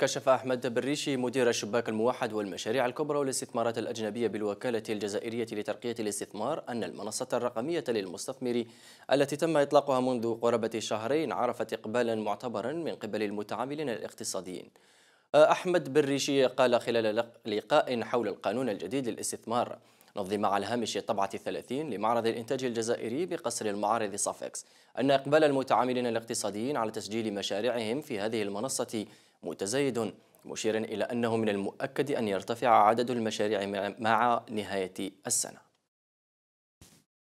كشف أحمد بريشي مدير الشباك الموحد والمشاريع الكبرى والاستثمارات الأجنبية بالوكالة الجزائرية لترقية الاستثمار أن المنصة الرقمية للمستثمر التي تم إطلاقها منذ قرابة شهرين عرفت إقبالا معتبرا من قبل المتعاملين الاقتصاديين أحمد بريشي قال خلال لقاء حول القانون الجديد للاستثمار نظم على هامش طبعة 30 لمعرض الإنتاج الجزائري بقصر المعارض صافكس أن إقبال المتعاملين الاقتصاديين على تسجيل مشاريعهم في هذه المنصة متزايد مشيرا إلى أنه من المؤكد أن يرتفع عدد المشاريع مع نهاية السنة